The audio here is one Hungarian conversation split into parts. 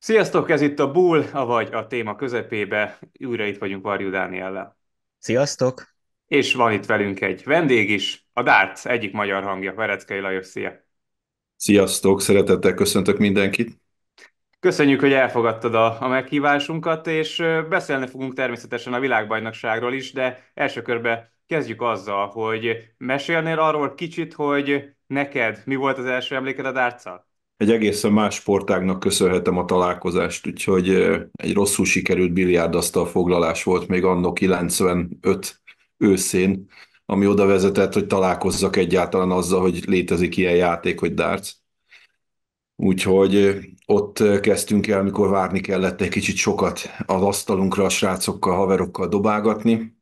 Sziasztok, ez itt a Bull, avagy a téma közepébe. Újra itt vagyunk Varjú Dániellel. Sziasztok! És van itt velünk egy vendég is, a Dárc egyik magyar hangja, Vereckei Lajos, szia! Sziasztok, szeretettel köszöntök mindenkit! Köszönjük, hogy elfogadtad a, a meghívásunkat, és beszélni fogunk természetesen a világbajnokságról is, de első körben kezdjük azzal, hogy mesélnél arról kicsit, hogy neked mi volt az első emléked a dárccal? egy egészen más sportágnak köszönhetem a találkozást, úgyhogy egy rosszul sikerült biliárdasztal foglalás volt még annó 95 őszén, ami oda vezetett, hogy találkozzak egyáltalán azzal, hogy létezik ilyen játék, hogy darts. Úgyhogy ott kezdtünk el, mikor várni kellett egy kicsit sokat az asztalunkra a srácokkal, haverokkal dobálgatni,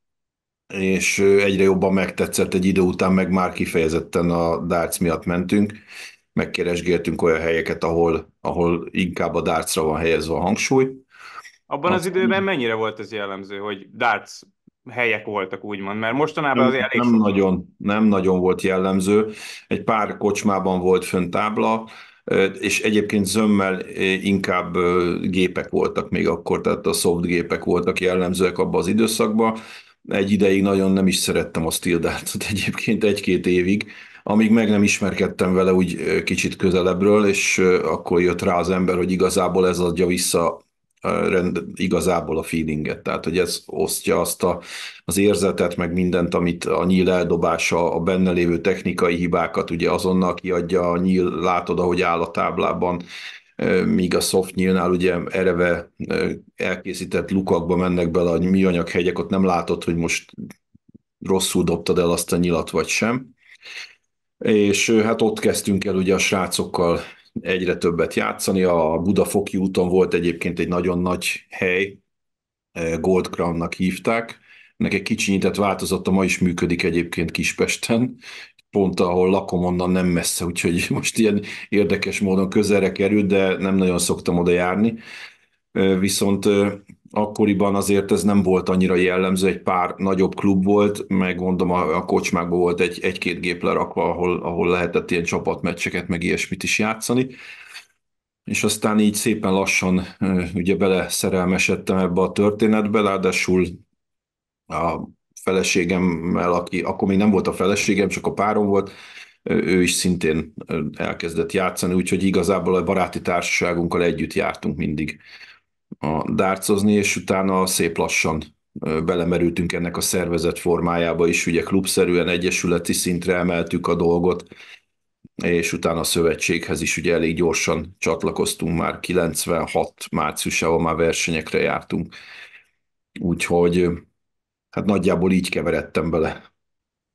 és egyre jobban megtetszett egy idő után, meg már kifejezetten a darts miatt mentünk megkeresgéltünk olyan helyeket, ahol, ahol inkább a dartsra van helyezve a hangsúly. Abban az időben mennyire volt ez jellemző, hogy darts helyek voltak, úgymond, mert mostanában az elég nem sokan... nagyon, nem nagyon volt jellemző. Egy pár kocsmában volt fönn tábla, és egyébként zömmel inkább gépek voltak még akkor, tehát a soft gépek voltak jellemzőek abban az időszakban. Egy ideig nagyon nem is szerettem a stildátot egyébként egy-két évig, amíg meg nem ismerkedtem vele úgy kicsit közelebbről, és akkor jött rá az ember, hogy igazából ez adja vissza rend, igazából a feelinget, tehát hogy ez osztja azt a, az érzetet, meg mindent, amit a nyíl eldobása, a benne lévő technikai hibákat ugye azonnal kiadja, a nyíl látod, ahogy áll a táblában, míg a soft nyílnál ugye ereve elkészített lukakba mennek bele a műanyag hegyek, ott nem látod, hogy most rosszul dobtad el azt a nyilat, vagy sem és hát ott kezdtünk el ugye a srácokkal egyre többet játszani. A Budafoki úton volt egyébként egy nagyon nagy hely, e, Gold Crown-nak hívták. Ennek egy kicsinyített változata ma is működik egyébként Kispesten, pont ahol lakom onnan nem messze, úgyhogy most ilyen érdekes módon közelre került, de nem nagyon szoktam oda járni. Viszont akkoriban azért ez nem volt annyira jellemző, egy pár nagyobb klub volt, meg mondom a, a kocsmákban volt egy, egy-két gép lerakva, ahol, ahol lehetett ilyen csapatmeccseket, meg ilyesmit is játszani. És aztán így szépen lassan ugye bele szerelmesedtem ebbe a történetbe, ráadásul a feleségemmel, aki akkor még nem volt a feleségem, csak a párom volt, ő is szintén elkezdett játszani, úgyhogy igazából a baráti társaságunkkal együtt jártunk mindig a dárcozni, és utána szép lassan belemerültünk ennek a szervezet formájába is, ugye klubszerűen egyesületi szintre emeltük a dolgot, és utána a szövetséghez is ugye elég gyorsan csatlakoztunk, már 96 márciusában már versenyekre jártunk. Úgyhogy hát nagyjából így keveredtem bele.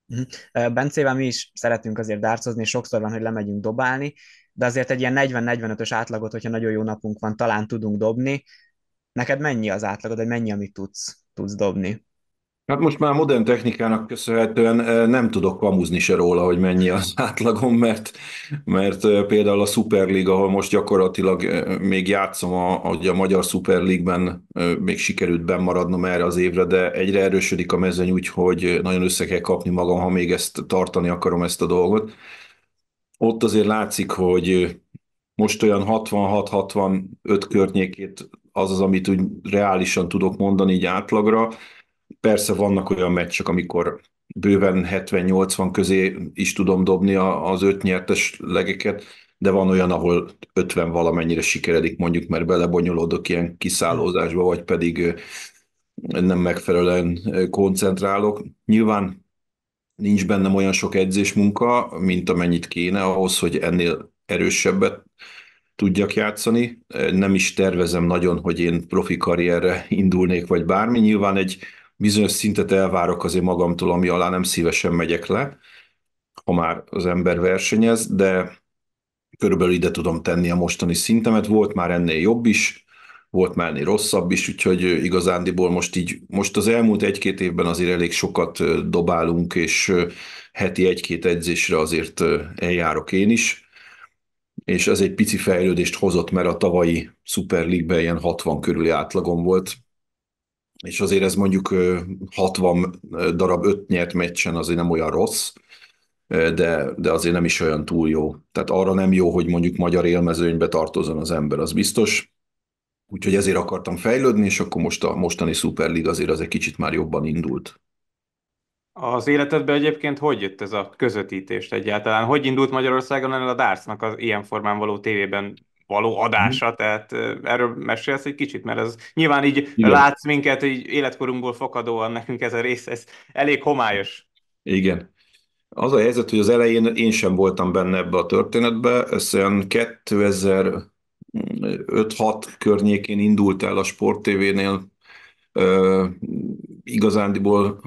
Mhm. Bencével mi is szeretünk azért dárcozni, sokszor van, hogy lemegyünk dobálni, de azért egy ilyen 40-45-ös átlagot, hogyha nagyon jó napunk van, talán tudunk dobni. Neked mennyi az átlagod, vagy mennyi, amit tudsz, tudsz dobni? Hát most már modern technikának köszönhetően nem tudok kamuzni se róla, hogy mennyi az átlagom, mert, mert például a Superliga, ahol most gyakorlatilag még játszom, a, a Magyar Superligben még sikerült bennmaradnom erre az évre, de egyre erősödik a mezőny, úgyhogy nagyon össze kell kapni magam, ha még ezt tartani akarom ezt a dolgot ott azért látszik, hogy most olyan 66-65 környékét az az, amit úgy reálisan tudok mondani így átlagra. Persze vannak olyan meccsek, amikor bőven 70-80 közé is tudom dobni az öt nyertes legeket, de van olyan, ahol 50 valamennyire sikeredik mondjuk, mert belebonyolódok ilyen kiszállózásba, vagy pedig nem megfelelően koncentrálok. Nyilván nincs bennem olyan sok edzésmunka, mint amennyit kéne ahhoz, hogy ennél erősebbet tudjak játszani. Nem is tervezem nagyon, hogy én profi karrierre indulnék, vagy bármi. Nyilván egy bizonyos szintet elvárok azért magamtól, ami alá nem szívesen megyek le, ha már az ember versenyez, de körülbelül ide tudom tenni a mostani szintemet. Volt már ennél jobb is, volt már ennél rosszabb is, úgyhogy igazándiból most így, most az elmúlt egy-két évben azért elég sokat dobálunk, és heti egy-két edzésre azért eljárok én is, és ez egy pici fejlődést hozott, mert a tavalyi Super League-ben ilyen 60 körüli átlagom volt, és azért ez mondjuk 60 darab 5 nyert meccsen azért nem olyan rossz, de, de azért nem is olyan túl jó. Tehát arra nem jó, hogy mondjuk magyar élmezőnybe tartozon az ember, az biztos. Úgyhogy ezért akartam fejlődni, és akkor most a mostani Superliga azért az egy kicsit már jobban indult. Az életedben egyébként hogy jött ez a közvetítést egyáltalán? Hogy indult Magyarországon el a Dárcnak az ilyen formán való tévében való adása, mm. tehát erről mesélsz egy kicsit, mert ez nyilván így Igen. látsz minket, hogy életkorunkból fakadóan nekünk ez a rész, ez elég homályos. Igen. Az a helyzet, hogy az elején én sem voltam benne ebbe a történetbe, ez olyan 2000, 5-6 környékén indult el a Sport TV-nél, igazándiból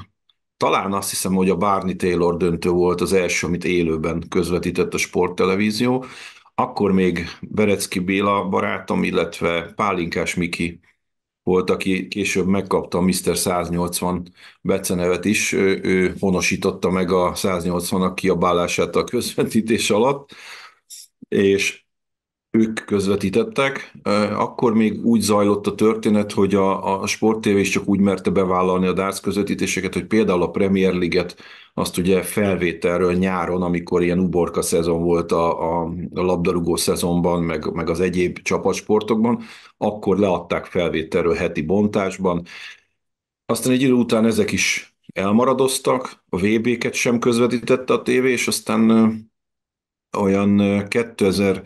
talán azt hiszem, hogy a Barney Taylor döntő volt az első, amit élőben közvetített a sporttelevízió. Akkor még Berecki Béla barátom, illetve Pálinkás Miki volt, aki később megkapta a Mr. 180 becenevet is, ő, ő honosította meg a 180 nak kiabálását a közvetítés alatt, és ők közvetítettek. Akkor még úgy zajlott a történet, hogy a, a Sport is csak úgy merte bevállalni a darts közvetítéseket, hogy például a Premier league azt ugye felvételről nyáron, amikor ilyen uborka szezon volt a, a labdarúgó szezonban, meg, meg az egyéb csapatsportokban, akkor leadták felvételről heti bontásban. Aztán egy idő után ezek is elmaradoztak, a VB-ket sem közvetítette a tévé, és aztán olyan 2000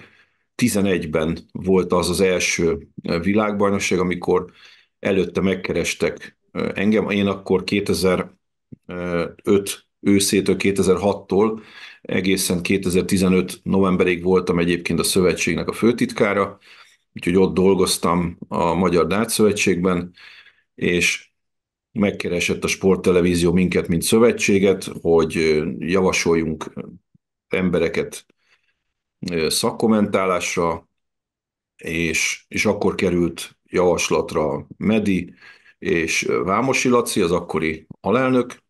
2011 ben volt az az első eh, világbajnokság, amikor előtte megkerestek eh, engem. Én akkor 2005 eh, őszétől 2006-tól egészen 2015 novemberig voltam egyébként a szövetségnek a főtitkára, úgyhogy ott dolgoztam a Magyar Dács Szövetségben, és megkeresett a sporttelevízió minket, mint szövetséget, hogy javasoljunk embereket szakkommentálásra, és, és akkor került javaslatra Medi és Vámosi Laci, az akkori alelnök,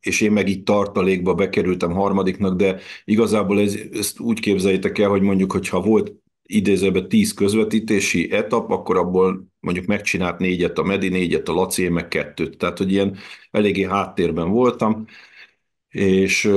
és én meg így tartalékba bekerültem harmadiknak, de igazából ez, ezt úgy képzeljétek el, hogy mondjuk, hogyha volt idézőben tíz közvetítési etap, akkor abból mondjuk megcsinált négyet a Medi, négyet a Laci, én meg kettőt. Tehát, hogy ilyen eléggé háttérben voltam, és,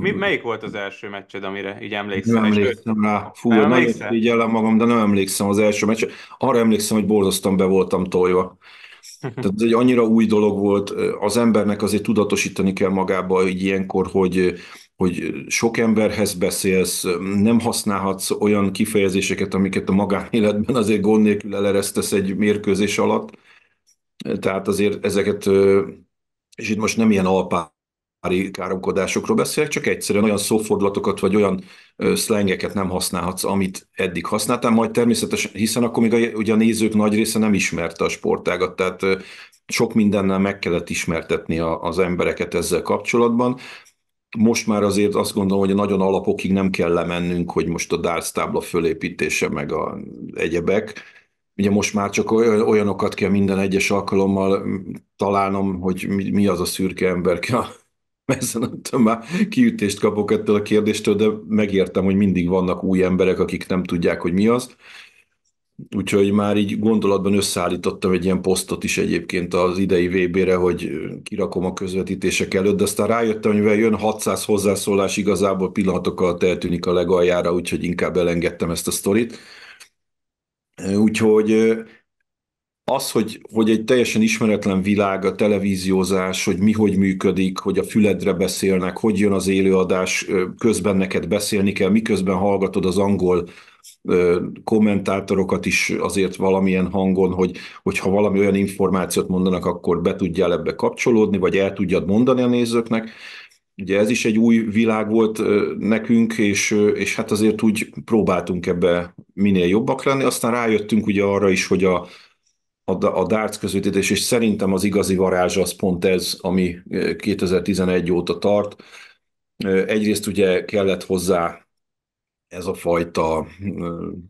Mi, melyik volt az első meccsed, amire így emlékszem? Nem emlékszem rá. Fú, nem, nem emlékszem? magam, de nem emlékszem az első meccsre. Arra emlékszem, hogy borzasztóan be voltam tojva. Tehát ez egy annyira új dolog volt. Az embernek azért tudatosítani kell magába így ilyenkor, hogy, hogy sok emberhez beszélsz, nem használhatsz olyan kifejezéseket, amiket a magánéletben azért gond nélkül eleresztesz egy mérkőzés alatt. Tehát azért ezeket, és itt most nem ilyen alpán ári káromkodásokról beszélek, csak egyszerűen olyan szófordulatokat vagy olyan szlengeket nem használhatsz, amit eddig használtam. majd természetesen, hiszen akkor még a, ugye a nézők nagy része nem ismerte a sportágat, tehát sok mindennel meg kellett ismertetni a, az embereket ezzel kapcsolatban. Most már azért azt gondolom, hogy nagyon alapokig nem kell lemennünk, hogy most a darts tábla fölépítése meg a egyebek, ugye most már csak olyanokat kell minden egyes alkalommal találnom, hogy mi az a szürke ember, messze nem tudom, már kiütést kapok ettől a kérdéstől, de megértem, hogy mindig vannak új emberek, akik nem tudják, hogy mi az. Úgyhogy már így gondolatban összeállítottam egy ilyen posztot is egyébként az idei VB-re, hogy kirakom a közvetítések előtt, de aztán rájöttem, hogy mivel jön 600 hozzászólás, igazából pillanatokkal eltűnik a legaljára, úgyhogy inkább elengedtem ezt a sztorit. Úgyhogy az, hogy, hogy egy teljesen ismeretlen világ, a televíziózás, hogy mi hogy működik, hogy a füledre beszélnek, hogy jön az élőadás, közben neked beszélni kell, miközben hallgatod az angol kommentátorokat is azért valamilyen hangon, hogy, hogyha valami olyan információt mondanak, akkor be tudjál ebbe kapcsolódni, vagy el tudjad mondani a nézőknek. Ugye ez is egy új világ volt nekünk, és, és hát azért úgy próbáltunk ebbe minél jobbak lenni. Aztán rájöttünk ugye arra is, hogy a, a, a darts közvetítés, és szerintem az igazi varázs az pont ez, ami 2011 eh, óta tart. Eh, egyrészt ugye kellett hozzá ez a fajta eh,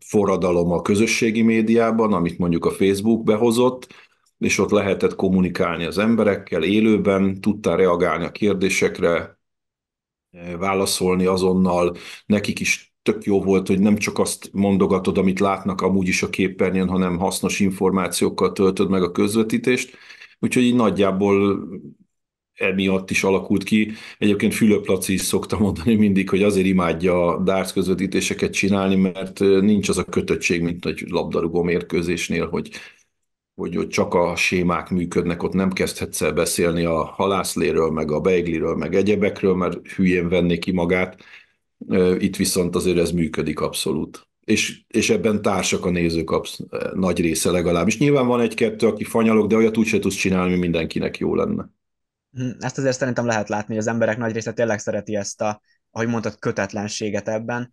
forradalom a közösségi médiában, amit mondjuk a Facebook behozott, és ott lehetett kommunikálni az emberekkel élőben, tudtál reagálni a kérdésekre, válaszolni azonnal, nekik is tök jó volt, hogy nem csak azt mondogatod, amit látnak amúgy is a képernyőn, hanem hasznos információkkal töltöd meg a közvetítést, úgyhogy így nagyjából emiatt is alakult ki. Egyébként Fülöp Laci is szokta mondani mindig, hogy azért imádja a darts közvetítéseket csinálni, mert nincs az a kötöttség, mint egy labdarúgó mérkőzésnél, hogy hogy ott csak a sémák működnek, ott nem kezdhetsz el beszélni a halászléről, meg a beigliről, meg egyebekről, mert hülyén venné ki magát. Itt viszont azért ez működik abszolút. És, és ebben társak a nézők absz- nagy része legalábbis. Nyilván van egy-kettő, aki fanyalog, de olyat úgyse tudsz csinálni, mi mindenkinek jó lenne. Hm, ezt azért szerintem lehet látni, hogy az emberek nagy része tényleg szereti ezt a, ahogy mondtad, kötetlenséget ebben.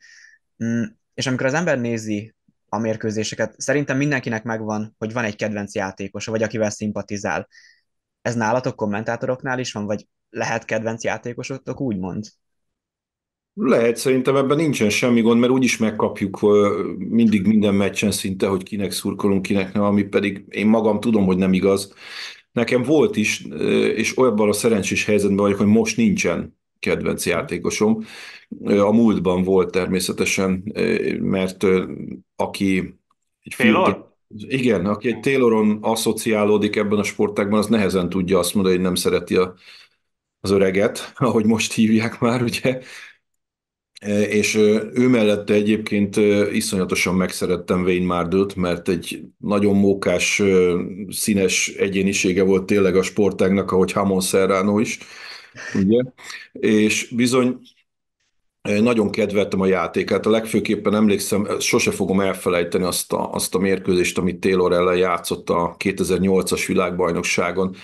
Hm, és amikor az ember nézi a mérkőzéseket, szerintem mindenkinek megvan, hogy van egy kedvenc játékosa, vagy akivel szimpatizál. Ez nálatok kommentátoroknál is van, vagy lehet kedvenc játékosotok, úgymond? Lehet, szerintem ebben nincsen semmi gond, mert úgyis megkapjuk mindig minden meccsen szinte, hogy kinek szurkolunk, kinek nem, ami pedig én magam tudom, hogy nem igaz. Nekem volt is, és olyanban a szerencsés helyzetben vagyok, hogy most nincsen kedvenc játékosom. A múltban volt természetesen, mert aki egy Taylor? Fiatal, igen, aki egy Tayloron asszociálódik ebben a sportágban, az nehezen tudja azt mondani, hogy nem szereti a, az öreget, ahogy most hívják már, ugye, és ő mellette egyébként iszonyatosan megszerettem Wayne Mardot, mert egy nagyon mókás, színes egyénisége volt tényleg a sportágnak, ahogy Hamon Serrano is, ugye? És bizony nagyon kedveltem a játékát, a legfőképpen emlékszem, sose fogom elfelejteni azt a, azt a mérkőzést, amit Taylor ellen játszott a 2008-as világbajnokságon,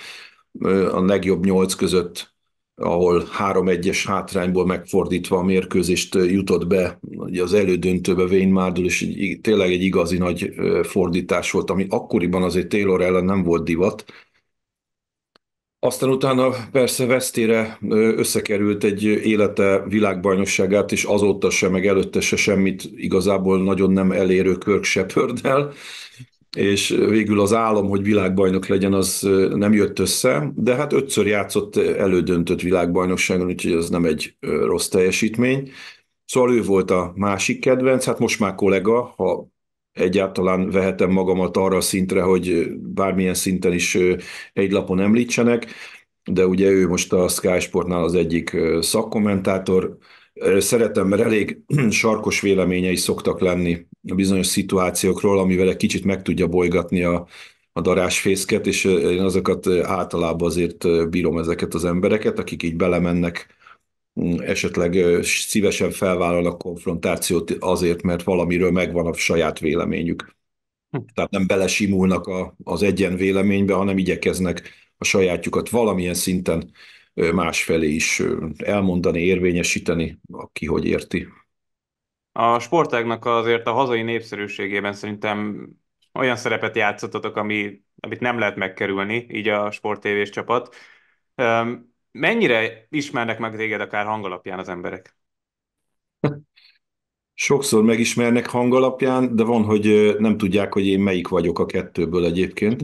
a legjobb nyolc között ahol 3-1-es hátrányból megfordítva a mérkőzést jutott be ugye az elődöntőbe Wayne Mardul, és tényleg egy igazi nagy fordítás volt, ami akkoriban azért Taylor ellen nem volt divat. Aztán utána persze vesztére összekerült egy élete világbajnokságát, és azóta sem, meg előtte se semmit igazából nagyon nem elérő Kirk Shepherddel, és végül az álom, hogy világbajnok legyen, az nem jött össze, de hát ötször játszott elődöntött világbajnokságon, úgyhogy ez nem egy rossz teljesítmény. Szóval ő volt a másik kedvenc, hát most már kollega, ha egyáltalán vehetem magamat arra a szintre, hogy bármilyen szinten is egy lapon említsenek, de ugye ő most a Sky Sportnál az egyik szakkommentátor. Szeretem, mert elég sarkos véleményei szoktak lenni bizonyos szituációkról, amivel egy kicsit meg tudja bolygatni a, a darásfészket, és én azokat általában azért bírom ezeket az embereket, akik így belemennek, mm, esetleg szívesen felvállalnak konfrontációt azért, mert valamiről megvan a saját véleményük. Hm. Tehát nem belesimulnak a, az egyen véleménybe, hanem igyekeznek a sajátjukat valamilyen szinten másfelé is elmondani, érvényesíteni, aki hogy érti. A sportágnak azért a hazai népszerűségében szerintem olyan szerepet játszottatok, ami, amit nem lehet megkerülni, így a sporttévés csapat. Mennyire ismernek meg téged akár hangalapján az emberek? Sokszor megismernek hangalapján, de van, hogy nem tudják, hogy én melyik vagyok a kettőből egyébként.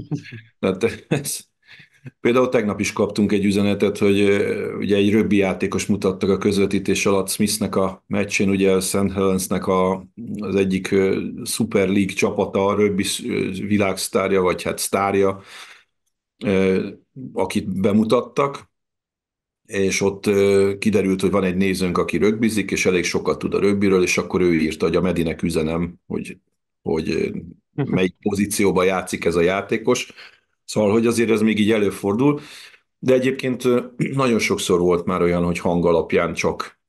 Tehát ez, Például tegnap is kaptunk egy üzenetet, hogy ugye egy röbbi játékos mutattak a közvetítés alatt Smithnek a meccsén, ugye a St. Helensnek a, az egyik Super League csapata, a röbbi világsztárja, vagy hát sztárja, akit bemutattak, és ott kiderült, hogy van egy nézőnk, aki rögbizik, és elég sokat tud a rögbiről, és akkor ő írta, hogy a Medinek üzenem, hogy, hogy melyik pozícióban játszik ez a játékos, Szóval, hogy azért ez még így előfordul, de egyébként nagyon sokszor volt már olyan, hogy hang alapján csak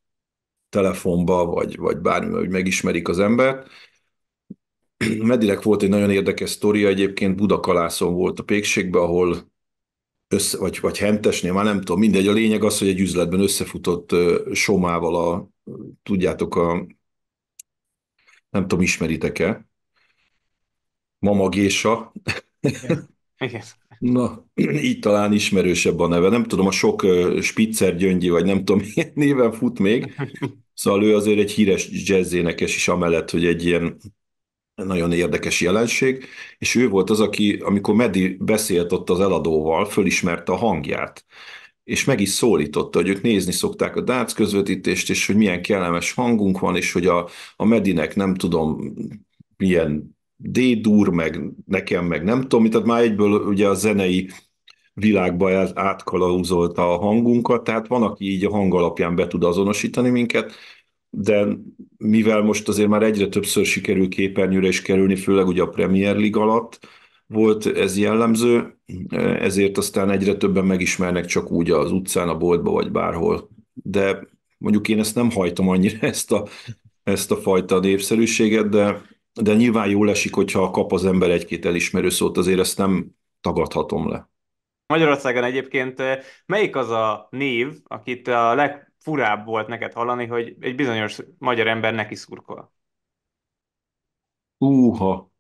telefonba, vagy, vagy bármi, hogy megismerik az embert. Medinek volt egy nagyon érdekes sztoria, egyébként Budakalászon volt a pékségben, ahol össze, vagy, vagy hentesnél, már nem tudom, mindegy. A lényeg az, hogy egy üzletben összefutott Somával a, tudjátok, a, nem tudom, ismeritek-e, Mama Gésa, igen. Na, így talán ismerősebb a neve. Nem tudom, a sok Spitzer Gyöngyi, vagy nem tudom, milyen néven fut még. Szóval ő azért egy híres jazzénekes is, amellett, hogy egy ilyen nagyon érdekes jelenség, és ő volt az, aki, amikor Medi beszélt ott az eladóval, fölismerte a hangját, és meg is szólította, hogy ők nézni szokták a dárc közvetítést, és hogy milyen kellemes hangunk van, és hogy a, a Medinek nem tudom milyen D-dur, meg nekem, meg nem tudom, tehát már egyből ugye a zenei világba átkalauzolta a hangunkat, tehát van, aki így a hang alapján be tud azonosítani minket, de mivel most azért már egyre többször sikerül képernyőre is kerülni, főleg ugye a Premier League alatt volt ez jellemző, ezért aztán egyre többen megismernek csak úgy az utcán, a boltba vagy bárhol. De mondjuk én ezt nem hajtom annyira, ezt a, ezt a fajta népszerűséget, de de nyilván jól esik, hogyha kap az ember egy-két elismerő szót, azért ezt nem tagadhatom le. Magyarországon egyébként melyik az a név, akit a legfurább volt neked hallani, hogy egy bizonyos magyar ember neki szurkol? Úha!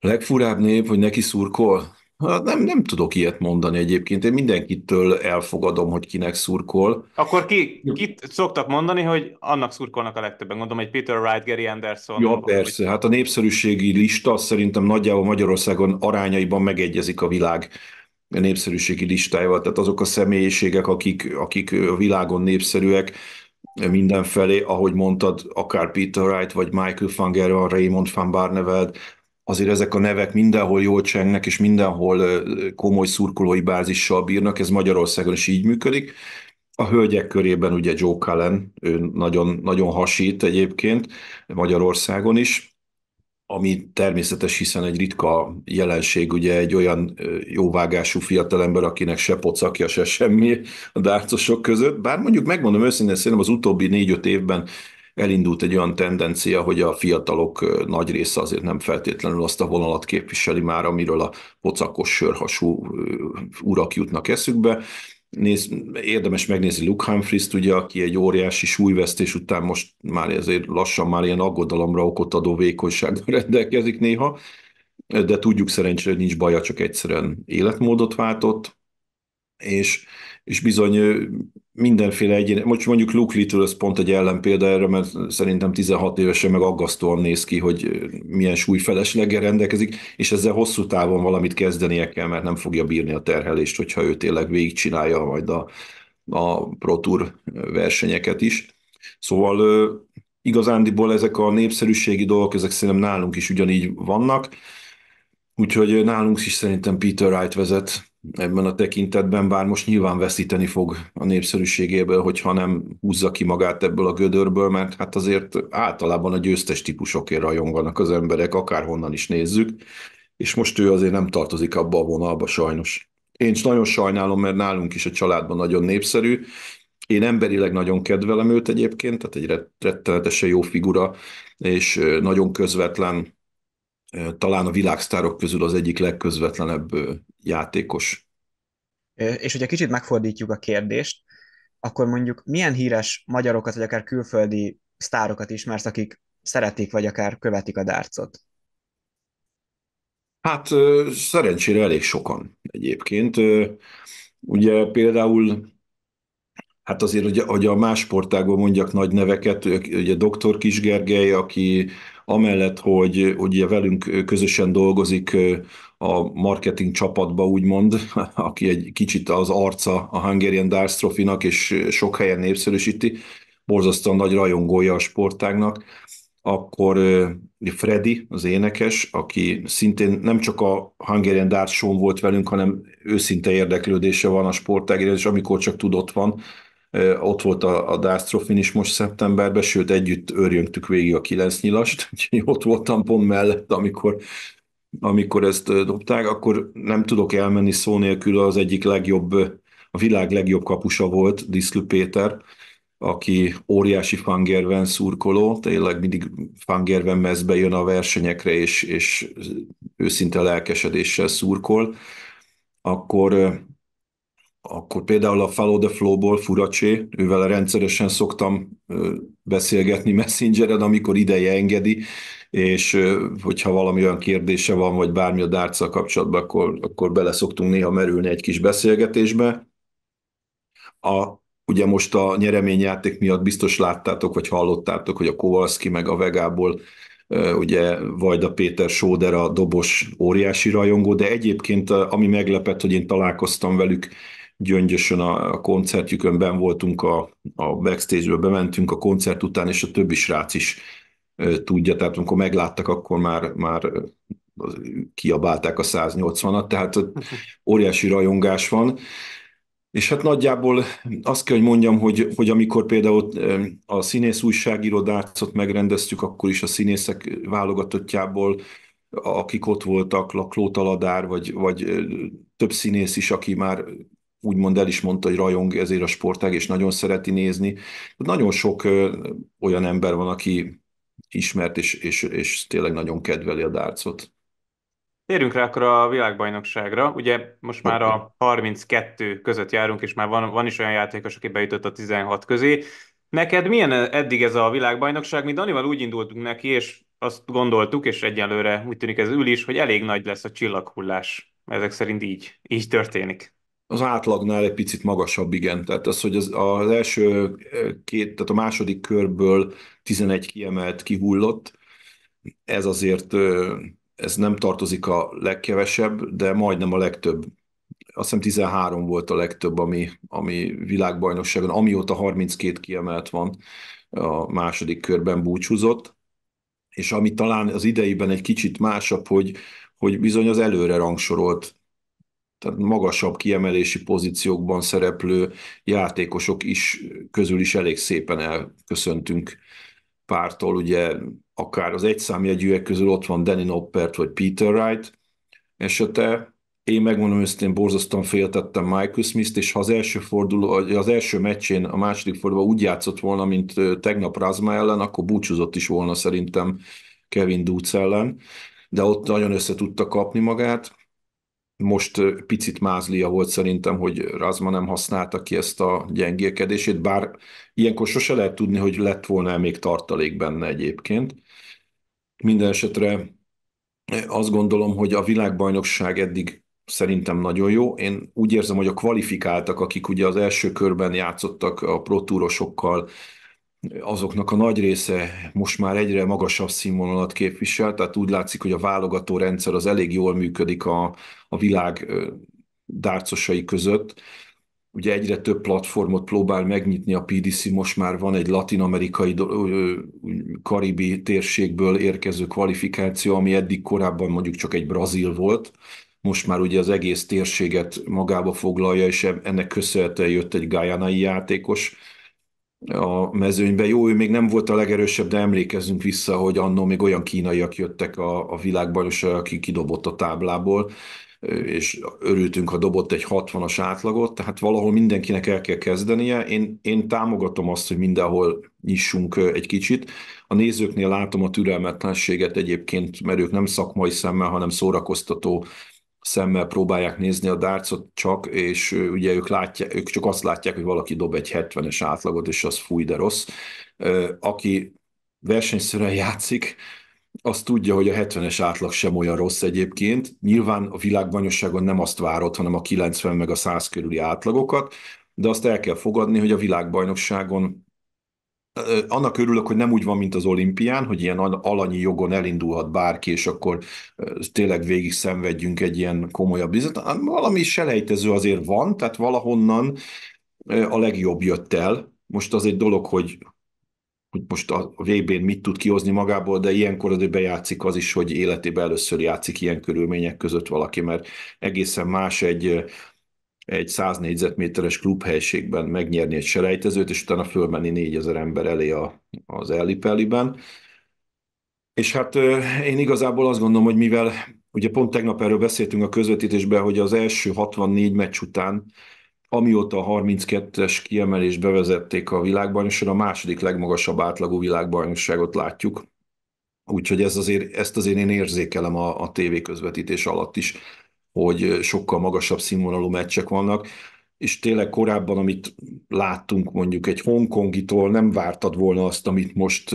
Legfurább név, hogy neki szurkol? Hát nem, nem tudok ilyet mondani egyébként. Én mindenkitől elfogadom, hogy kinek szurkol. Akkor ki, kit szoktak mondani, hogy annak szurkolnak a legtöbben? Gondolom, egy Peter Wright, Gary Anderson. Ja, persze. Vagy... Hát a népszerűségi lista szerintem nagyjából Magyarországon arányaiban megegyezik a világ népszerűségi listájával. Tehát azok a személyiségek, akik, akik a világon népszerűek, mindenfelé, ahogy mondtad, akár Peter Wright, vagy Michael Fanger, Raymond van Barneveld, azért ezek a nevek mindenhol jól csengnek, és mindenhol komoly szurkolói bázissal bírnak, ez Magyarországon is így működik. A hölgyek körében ugye Joe Cullen, ő nagyon, nagyon hasít egyébként Magyarországon is, ami természetes, hiszen egy ritka jelenség, ugye egy olyan jóvágású fiatalember, akinek se pocakja, se semmi a dárcosok között. Bár mondjuk megmondom őszintén, szerintem az utóbbi négy-öt évben elindult egy olyan tendencia, hogy a fiatalok nagy része azért nem feltétlenül azt a vonalat képviseli már, amiről a pocakos sörhasú urak jutnak eszükbe, néz, érdemes megnézni Luke Humphries-t, ugye, aki egy óriási súlyvesztés után most már ezért lassan már ilyen aggodalomra okot adó vékonysággal rendelkezik néha, de tudjuk szerencsére, hogy nincs baja, csak egyszerűen életmódot váltott, és és bizony mindenféle egyén, most mondjuk Luke Little az pont egy ellenpélda erre, mert szerintem 16 évesen meg aggasztóan néz ki, hogy milyen súlyfelesleggel rendelkezik, és ezzel hosszú távon valamit kezdenie kell, mert nem fogja bírni a terhelést, hogyha ő tényleg végigcsinálja majd a, a Pro Tour versenyeket is. Szóval igazándiból ezek a népszerűségi dolgok, ezek szerintem nálunk is ugyanígy vannak, úgyhogy nálunk is szerintem Peter Wright vezet ebben a tekintetben, bár most nyilván veszíteni fog a népszerűségéből, hogyha nem húzza ki magát ebből a gödörből, mert hát azért általában a győztes típusokért rajonganak az emberek, akárhonnan is nézzük, és most ő azért nem tartozik abba a vonalba sajnos. Én is nagyon sajnálom, mert nálunk is a családban nagyon népszerű, én emberileg nagyon kedvelem őt egyébként, tehát egy rettenetesen jó figura, és nagyon közvetlen talán a világsztárok közül az egyik legközvetlenebb játékos. És hogyha kicsit megfordítjuk a kérdést, akkor mondjuk milyen híres magyarokat, vagy akár külföldi sztárokat ismersz, akik szeretik, vagy akár követik a dárcot? Hát szerencsére elég sokan egyébként. Ugye például, hát azért, hogy a más sportágon mondjak nagy neveket, ugye dr. Kisgergely, aki amellett, hogy, hogy ugye velünk közösen dolgozik a marketing csapatba, úgymond, aki egy kicsit az arca a Hungarian Darts Trophy-nak, és sok helyen népszerűsíti, borzasztóan nagy rajongója a sportágnak, akkor Freddy, az énekes, aki szintén nem csak a Hungarian Darts show volt velünk, hanem őszinte érdeklődése van a sportágért, és amikor csak tudott van, ott volt a, a Dastrofin is most szeptemberben, sőt együtt örjöntük végig a kilenc nyilast, úgyhogy ott voltam pont mellett, amikor, amikor ezt dobták, akkor nem tudok elmenni szó nélkül az egyik legjobb, a világ legjobb kapusa volt, Diszlő Péter, aki óriási Fangerven szurkoló, tényleg mindig Fangerven mezbe jön a versenyekre, és, és őszinte lelkesedéssel szurkol, akkor akkor például a Follow the Flow-ból Furacsé, ővel rendszeresen szoktam beszélgetni messengeren, amikor ideje engedi, és hogyha valami olyan kérdése van, vagy bármi a dárccal kapcsolatban, akkor, akkor bele szoktunk néha merülni egy kis beszélgetésbe. A, ugye most a nyereményjáték miatt biztos láttátok, vagy hallottátok, hogy a Kowalski meg a Vegából ugye Vajda Péter Sóder a dobos óriási rajongó, de egyébként ami meglepett, hogy én találkoztam velük gyöngyösön a koncertjükön, ben voltunk a, a backstage-ből, bementünk a koncert után, és a többi srác is tudja, tehát amikor megláttak, akkor már, már kiabálták a 180-at, tehát óriási rajongás van. És hát nagyjából azt kell, hogy mondjam, hogy, hogy amikor például a színész újságírodácot megrendeztük, akkor is a színészek válogatottjából, akik ott voltak, Lakló Taladár, vagy, vagy több színész is, aki már úgymond el is mondta, hogy rajong ezért a sportág, és nagyon szereti nézni. Nagyon sok olyan ember van, aki ismert, és, és, és tényleg nagyon kedveli a dárcot. Térjünk rá akkor a világbajnokságra. Ugye most már a 32 között járunk, és már van, van is olyan játékos, aki bejutott a 16 közé. Neked milyen eddig ez a világbajnokság? Mi Danival úgy indultunk neki, és azt gondoltuk, és egyelőre úgy tűnik ez ül is, hogy elég nagy lesz a csillaghullás. Ezek szerint így, így történik. Az átlagnál egy picit magasabb, igen. Tehát az, hogy az, az első két, tehát a második körből 11 kiemelt kihullott, ez azért ez nem tartozik a legkevesebb, de majdnem a legtöbb. Azt hiszem 13 volt a legtöbb, ami, ami világbajnokságon, amióta 32 kiemelt van a második körben búcsúzott, és ami talán az ideiben egy kicsit másabb, hogy, hogy bizony az előre rangsorolt tehát magasabb kiemelési pozíciókban szereplő játékosok is közül is elég szépen elköszöntünk pártól, ugye akár az egyszámjegyűek közül ott van Danny Noppert vagy Peter Wright esete, én megmondom őszintén, borzasztóan féltettem Michael Smith-t, és ha az első, forduló, az első meccsén, a második fordulóban úgy játszott volna, mint tegnap Razma ellen, akkor búcsúzott is volna szerintem Kevin Dutz ellen, de ott nagyon össze tudta kapni magát most picit mázlia volt szerintem, hogy Razma nem használta ki ezt a gyengélkedését, bár ilyenkor sose lehet tudni, hogy lett volna még tartalék benne egyébként. Minden esetre azt gondolom, hogy a világbajnokság eddig szerintem nagyon jó. Én úgy érzem, hogy a kvalifikáltak, akik ugye az első körben játszottak a protúrosokkal, azoknak a nagy része most már egyre magasabb színvonalat képvisel, tehát úgy látszik, hogy a válogató rendszer az elég jól működik a, a világ dárcosai között. Ugye egyre több platformot próbál megnyitni a PDC, most már van egy latin-amerikai, karibi térségből érkező kvalifikáció, ami eddig korábban mondjuk csak egy brazil volt, most már ugye az egész térséget magába foglalja, és ennek köszönhetően jött egy gájanai játékos, a mezőnybe. Jó, ő még nem volt a legerősebb, de emlékezzünk vissza, hogy annó még olyan kínaiak jöttek a, a világbajnokságra, aki kidobott a táblából, és örültünk, ha dobott egy 60-as átlagot, tehát valahol mindenkinek el kell kezdenie. Én, én támogatom azt, hogy mindenhol nyissunk egy kicsit. A nézőknél látom a türelmetlenséget egyébként, mert ők nem szakmai szemmel, hanem szórakoztató szemmel próbálják nézni a dárcot csak, és ugye ők, látják, ők csak azt látják, hogy valaki dob egy 70-es átlagot, és az fúj, de rossz. Aki versenyszerűen játszik, az tudja, hogy a 70-es átlag sem olyan rossz egyébként. Nyilván a világbajnokságon nem azt várod, hanem a 90 meg a 100 körüli átlagokat, de azt el kell fogadni, hogy a világbajnokságon annak örülök, hogy nem úgy van, mint az olimpián, hogy ilyen alanyi jogon elindulhat bárki, és akkor tényleg végig szenvedjünk egy ilyen komolyabb bizet. Hát valami selejtező azért van, tehát valahonnan a legjobb jött el. Most az egy dolog, hogy, hogy most a vb n mit tud kihozni magából, de ilyenkor azért bejátszik az is, hogy életében először játszik ilyen körülmények között valaki, mert egészen más egy egy 100 négyzetméteres klubhelységben megnyerni egy selejtezőt, és utána fölmenni 4000 ember elé a, az Ellipelliben. És hát én igazából azt gondolom, hogy mivel ugye pont tegnap erről beszéltünk a közvetítésben, hogy az első 64 meccs után, amióta a 32-es kiemelést bevezették a világbajnokságon, a második legmagasabb átlagú világbajnokságot látjuk. Úgyhogy ez azért, ezt azért én érzékelem a, a tévé közvetítés alatt is hogy sokkal magasabb színvonalú meccsek vannak, és tényleg korábban, amit láttunk mondjuk egy hongkongitól, nem vártad volna azt, amit most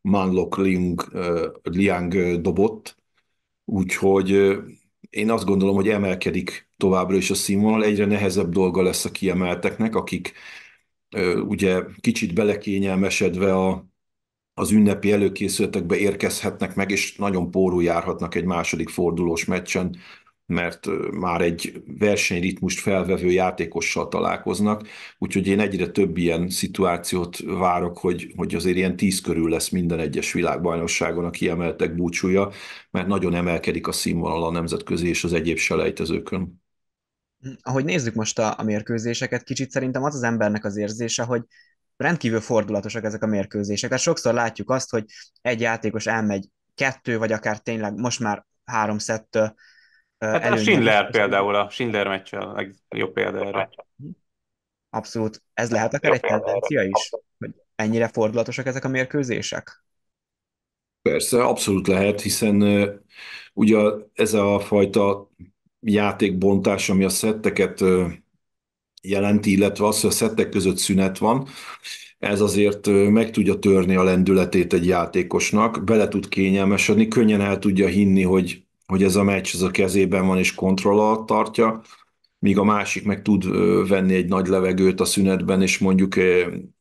Manlok Ling Liang dobott, úgyhogy én azt gondolom, hogy emelkedik továbbra is a színvonal, egyre nehezebb dolga lesz a kiemelteknek, akik ugye kicsit belekényelmesedve a, az ünnepi előkészületekbe érkezhetnek meg, és nagyon pórul járhatnak egy második fordulós meccsen, mert már egy versenyritmust felvevő játékossal találkoznak, úgyhogy én egyre több ilyen szituációt várok, hogy, hogy azért ilyen tíz körül lesz minden egyes világbajnokságon a kiemeltek búcsúja, mert nagyon emelkedik a színvonal a nemzetközi és az egyéb selejtezőkön. Ahogy nézzük most a, a mérkőzéseket, kicsit szerintem az az embernek az érzése, hogy rendkívül fordulatosak ezek a mérkőzések. Tehát sokszor látjuk azt, hogy egy játékos elmegy kettő, vagy akár tényleg most már három szettől Hát a Schindler például, a Schindler meccs a legjobb példa erre. Abszolút. Ez lehet akár egy tendencia is, hogy ennyire fordulatosak ezek a mérkőzések? Persze, abszolút lehet, hiszen uh, ugye ez a fajta játékbontás, ami a szetteket uh, jelenti, illetve az, hogy a szettek között szünet van, ez azért meg tudja törni a lendületét egy játékosnak, bele tud kényelmesedni, könnyen el tudja hinni, hogy hogy ez a meccs az a kezében van és kontroll alatt tartja, míg a másik meg tud venni egy nagy levegőt a szünetben, és mondjuk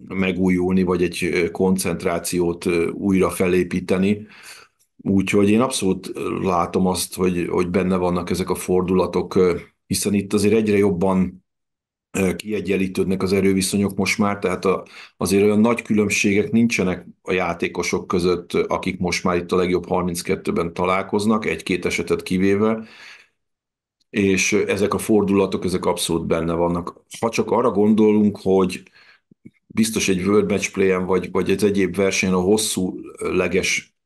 megújulni, vagy egy koncentrációt újra felépíteni. Úgyhogy én abszolút látom azt, hogy, hogy benne vannak ezek a fordulatok, hiszen itt azért egyre jobban kiegyenlítődnek az erőviszonyok most már, tehát a, azért olyan nagy különbségek nincsenek a játékosok között, akik most már itt a legjobb 32-ben találkoznak, egy-két esetet kivéve, és ezek a fordulatok, ezek abszolút benne vannak. Ha csak arra gondolunk, hogy biztos egy World Match Play-en, vagy, vagy egy egyéb versenyen a hosszú leges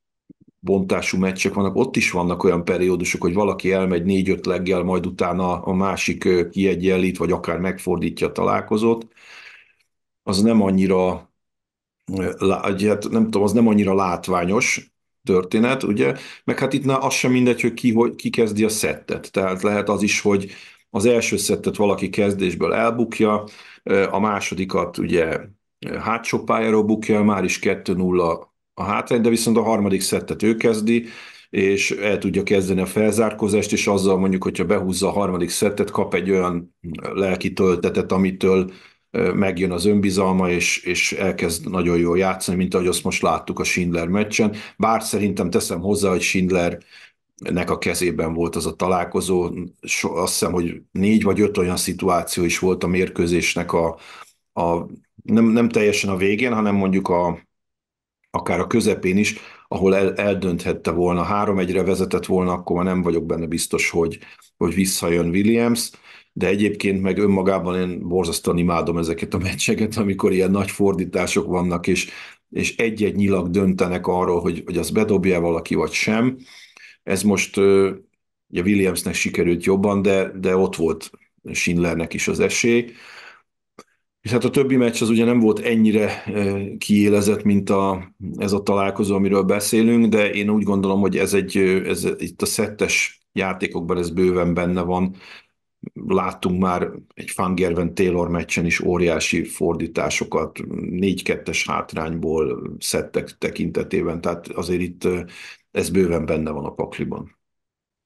bontású meccsek vannak, ott is vannak olyan periódusok, hogy valaki elmegy négy-öt leggel, majd utána a másik kiegyenlít, vagy akár megfordítja a találkozót, az nem annyira hát nem tudom, az nem annyira látványos történet, ugye? Meg hát itt az sem mindegy, hogy ki, hogy ki kezdi a szettet. Tehát lehet az is, hogy az első szettet valaki kezdésből elbukja, a másodikat ugye hátsó pályáról bukja, már is 2-0 a hátrány, de viszont a harmadik szettet ő kezdi, és el tudja kezdeni a felzárkózást, és azzal mondjuk, hogyha behúzza a harmadik szettet, kap egy olyan lelki töltetet, amitől megjön az önbizalma, és, és elkezd nagyon jól játszani, mint ahogy azt most láttuk a Schindler meccsen. Bár szerintem teszem hozzá, hogy Schindler nek a kezében volt az a találkozó. So, azt hiszem, hogy négy vagy öt olyan szituáció is volt a mérkőzésnek a, a nem, nem teljesen a végén, hanem mondjuk a akár a közepén is, ahol el, eldönthette volna, három egyre vezetett volna, akkor már nem vagyok benne biztos, hogy, hogy visszajön Williams, de egyébként meg önmagában én borzasztóan imádom ezeket a meccseket, amikor ilyen nagy fordítások vannak, és, és egy-egy nyilag döntenek arról, hogy, hogy az bedobja valaki, vagy sem. Ez most ugye Williamsnek sikerült jobban, de, de ott volt Schindlernek is az esély. És hát a többi meccs az ugye nem volt ennyire kiélezett, mint a, ez a találkozó, amiről beszélünk, de én úgy gondolom, hogy ez egy, ez itt a szettes játékokban ez bőven benne van. Láttunk már egy Fangerven Taylor meccsen is óriási fordításokat, 4-2-es hátrányból szettek tekintetében, tehát azért itt ez bőven benne van a pakliban.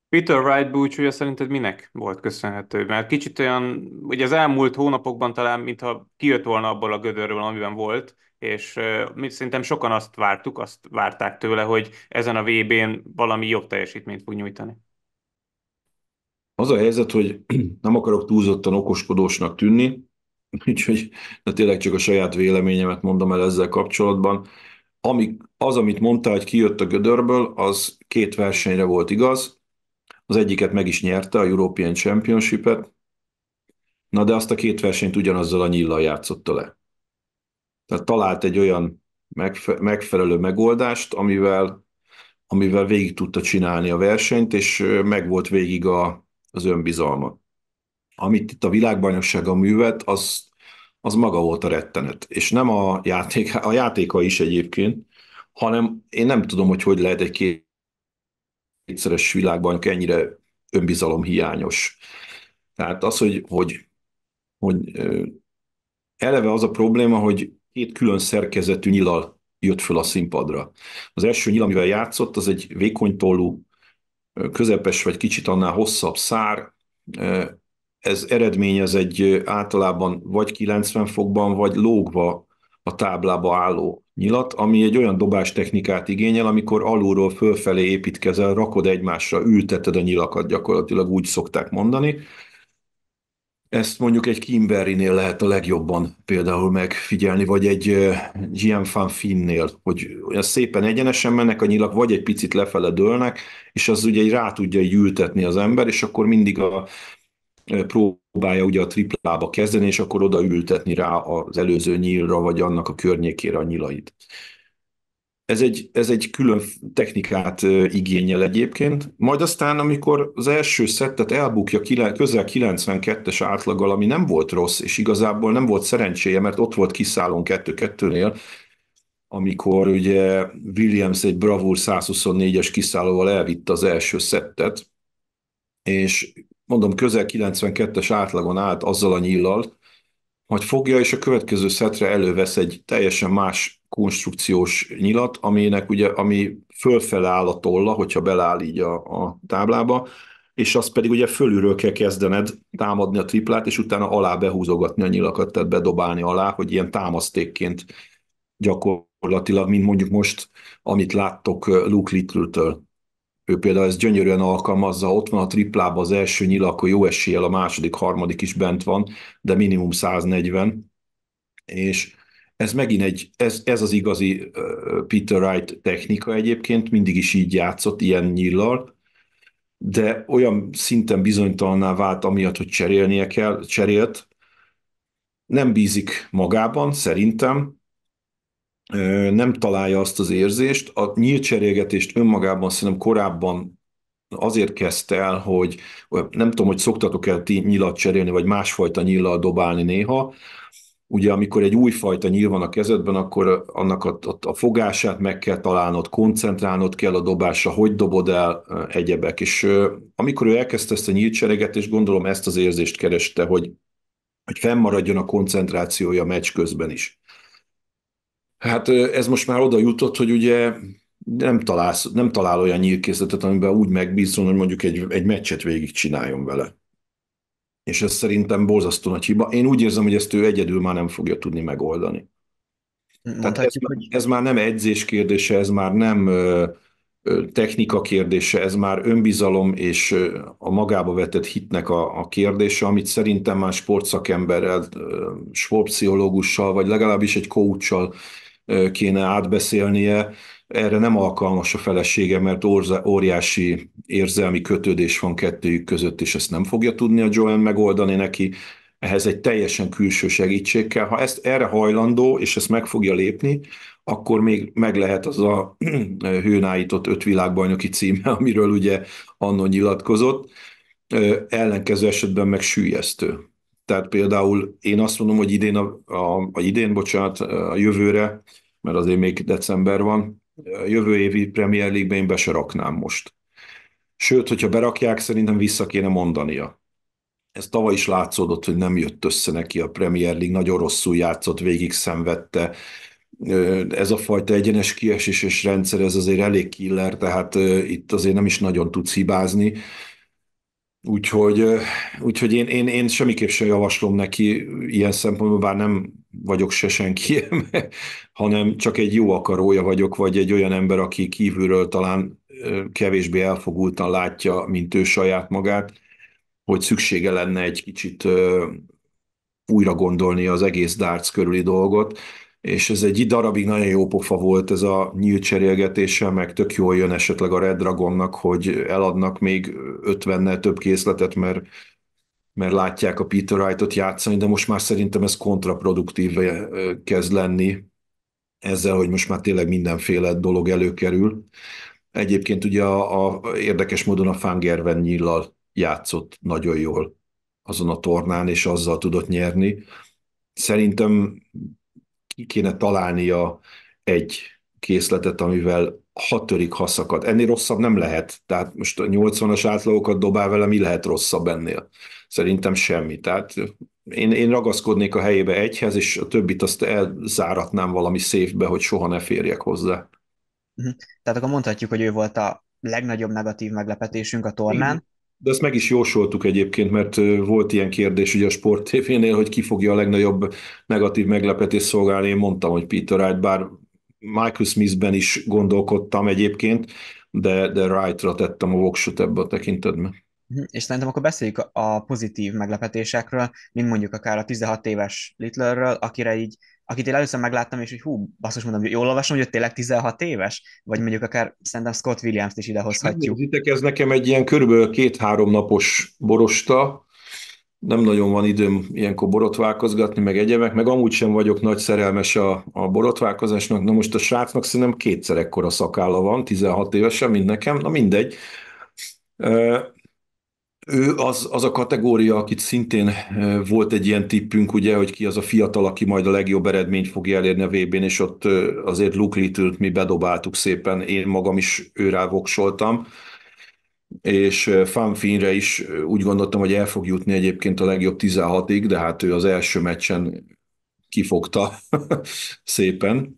Peter Wright búcsúja szerinted minek volt köszönhető? Mert kicsit olyan, ugye az elmúlt hónapokban talán, mintha kijött volna abból a gödörről, amiben volt, és uh, mi szerintem sokan azt vártuk, azt várták tőle, hogy ezen a vb n valami jobb teljesítményt fog nyújtani. Az a helyzet, hogy nem akarok túlzottan okoskodósnak tűnni, úgyhogy de tényleg csak a saját véleményemet mondom el ezzel kapcsolatban. Ami, az, amit mondta, hogy kijött a gödörből, az két versenyre volt igaz, az egyiket meg is nyerte, a European Championship-et, na de azt a két versenyt ugyanazzal a nyillal játszotta le. Tehát talált egy olyan megfe- megfelelő megoldást, amivel, amivel végig tudta csinálni a versenyt, és megvolt végig a, az önbizalma. Amit itt a világbajnoksága művet, az, az maga volt a rettenet. És nem a, játék, a játéka is egyébként, hanem én nem tudom, hogy hogy lehet egy kétszeres világbank ennyire önbizalom hiányos. Tehát az, hogy, hogy, hogy eleve az a probléma, hogy két külön szerkezetű nyilal jött föl a színpadra. Az első nyil, amivel játszott, az egy vékony tollú, közepes vagy kicsit annál hosszabb szár, ez eredményez egy általában vagy 90 fokban, vagy lógva a táblába álló nyilat, ami egy olyan technikát igényel, amikor alulról fölfelé építkezel, rakod egymásra, ülteted a nyilakat gyakorlatilag, úgy szokták mondani. Ezt mondjuk egy Kimberinél lehet a legjobban például megfigyelni, vagy egy Gianfan Finnél, hogy olyan szépen egyenesen mennek a nyilak, vagy egy picit lefele dőlnek, és az ugye rá tudja így ültetni az ember, és akkor mindig a pró próbálja ugye a triplába kezdeni, és akkor odaültetni ültetni rá az előző nyílra, vagy annak a környékére a nyilait. Ez egy, ez egy külön technikát igényel egyébként. Majd aztán, amikor az első szettet elbukja közel 92-es átlaggal, ami nem volt rossz, és igazából nem volt szerencséje, mert ott volt kiszállón 2-2-nél, amikor ugye Williams egy bravúr 124-es kiszállóval elvitte az első szettet, és mondom, közel 92-es átlagon állt azzal a nyíllal, hogy fogja, és a következő szetre elővesz egy teljesen más konstrukciós nyilat, aminek ugye, ami fölfele áll a tolla, hogyha beláll így a, a táblába, és azt pedig ugye fölülről kell kezdened támadni a triplát, és utána alá behúzogatni a nyilakat, tehát bedobálni alá, hogy ilyen támasztékként gyakorlatilag, mint mondjuk most, amit láttok eh, Luke Little-től ő például ezt gyönyörűen alkalmazza, ott van a triplában az első nyila, akkor jó eséllyel a második, harmadik is bent van, de minimum 140, és ez megint egy, ez, ez az igazi Peter Wright technika egyébként, mindig is így játszott, ilyen nyillal, de olyan szinten bizonytalanná vált, amiatt, hogy cserélnie kell, cserélt, nem bízik magában, szerintem, nem találja azt az érzést. A nyílt cserélgetést önmagában szerintem korábban azért kezdte el, hogy nem tudom, hogy szoktatok-e ti nyilat cserélni, vagy másfajta nyillal dobálni néha, ugye amikor egy újfajta nyíl van a kezedben, akkor annak a, a, a fogását meg kell találnod, koncentrálnod kell a dobásra, hogy dobod el egyebek. És amikor ő elkezdte ezt a nyílt és gondolom ezt az érzést kereste, hogy, hogy fennmaradjon a koncentrációja a meccs közben is. Hát ez most már oda jutott, hogy ugye nem, találsz, nem talál olyan nyílkészletet, amiben úgy megbízom, hogy mondjuk egy, egy meccset végig csináljon vele. És ez szerintem borzasztó nagy hiba. Én úgy érzem, hogy ezt ő egyedül már nem fogja tudni megoldani. Tehát ez, hogy... ez már nem edzés kérdése, ez már nem ö, ö, technika kérdése, ez már önbizalom és ö, a magába vetett hitnek a, a kérdése, amit szerintem már sportszakemberrel, sportpszichológussal, vagy legalábbis egy coachsal kéne átbeszélnie. Erre nem alkalmas a felesége, mert óriási érzelmi kötődés van kettőjük között, és ezt nem fogja tudni a Joanne megoldani neki. Ehhez egy teljesen külső segítség kell. Ha ezt erre hajlandó, és ezt meg fogja lépni, akkor még meg lehet az a hőnáított öt világbajnoki címe, amiről ugye annó nyilatkozott, ellenkező esetben meg sűjesztő. Tehát például én azt mondom, hogy idén, a, a, a idén, bocsánat, a jövőre, mert azért még december van, jövő évi Premier League-ben én be se raknám most. Sőt, hogyha berakják, szerintem vissza kéne mondania. Ez tavaly is látszódott, hogy nem jött össze neki a Premier League, nagyon rosszul játszott, végig szenvedte. Ez a fajta egyenes kieséses rendszer, ez azért elég killer, tehát itt azért nem is nagyon tudsz hibázni. Úgyhogy, úgyhogy én, én, én semmiképp sem javaslom neki ilyen szempontból, bár nem vagyok se senki, hanem csak egy jó akarója vagyok, vagy egy olyan ember, aki kívülről talán kevésbé elfogultan látja, mint ő saját magát, hogy szüksége lenne egy kicsit újra gondolni az egész darts körüli dolgot, és ez egy darabig nagyon jó pofa volt ez a nyílt cserélgetése, meg tök jól jön esetleg a Red Dragonnak, hogy eladnak még 50 több készletet, mert mert látják a Peter Wright-ot játszani, de most már szerintem ez kontraproduktív eh, kezd lenni, ezzel, hogy most már tényleg mindenféle dolog előkerül. Egyébként ugye a, a érdekes módon a Fangerven nyillal játszott nagyon jól azon a tornán, és azzal tudott nyerni. Szerintem ki kéne találnia egy készletet, amivel ha szakad. Ennél rosszabb nem lehet. Tehát most a 80-as átlagokat dobál vele, mi lehet rosszabb ennél? Szerintem semmi. Tehát én, én ragaszkodnék a helyébe egyhez, és a többit azt elzáratnám valami széfbe, hogy soha ne férjek hozzá. Mhm. Tehát akkor mondhatjuk, hogy ő volt a legnagyobb negatív meglepetésünk a tornán, Igen. De ezt meg is jósoltuk egyébként, mert volt ilyen kérdés ugye a Sport TV-nél, hogy ki fogja a legnagyobb negatív meglepetés szolgálni. Én mondtam, hogy Peter Wright, bár Michael Smithben is gondolkodtam egyébként, de, de Wright-ra tettem a voksot ebbe a tekintetben. Mhm. És szerintem akkor beszéljük a pozitív meglepetésekről, mint mondjuk akár a 16 éves Littlerről, akire így akit én először megláttam, és hogy hú, basszus mondom, hogy jól olvasom, hogy ő tényleg 16 éves, vagy mondjuk akár szerintem Scott Williams-t is idehozhatjuk. Itt hát, ez nekem egy ilyen körülbelül két-három napos borosta, nem nagyon van időm ilyenkor borotválkozgatni, meg egyemek, meg amúgy sem vagyok nagy szerelmes a, a borotválkozásnak. Na most a srácnak szerintem kétszer ekkora szakálla van, 16 évesen, mint nekem, na mindegy. Ő az, az a kategória, akit szintén volt egy ilyen tippünk, ugye, hogy ki az a fiatal, aki majd a legjobb eredményt fogja elérni a vb n és ott azért Luke little mi bedobáltuk szépen, én magam is őrá voksoltam, és Fanfinre is úgy gondoltam, hogy el fog jutni egyébként a legjobb 16-ig, de hát ő az első meccsen kifogta szépen